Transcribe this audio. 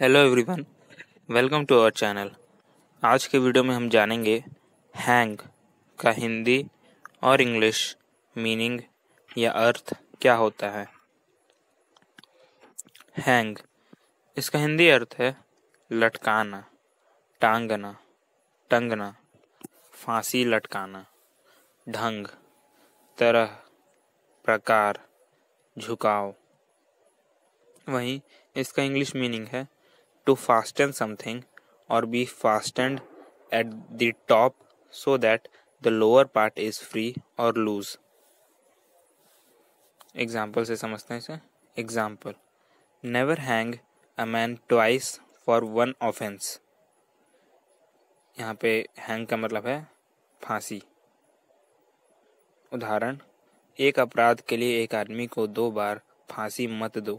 hello everyone welcome to our channel आज के video में हम जानेंगे हैंग का हिंदी और इंग्लिश मीनिंग या अर्थ क्या होता है हैंग इसका हिंदी अर्थ है लटकाना टांगना टंगना फांसी लटकाना ढंग तरह प्रकार झुकाव वहीं इसका इंग्लिश मीनिंग है to fasten something or be fastened at the top so that the lower part is free और लूज एग्जाम्पल से समझते हैं इसे example never hang a man twice for one offence यहाँ पे हैंग का मतलब है फांसी उदाहरण एक अपराध के लिए एक आदमी को दो बार फांसी मत दो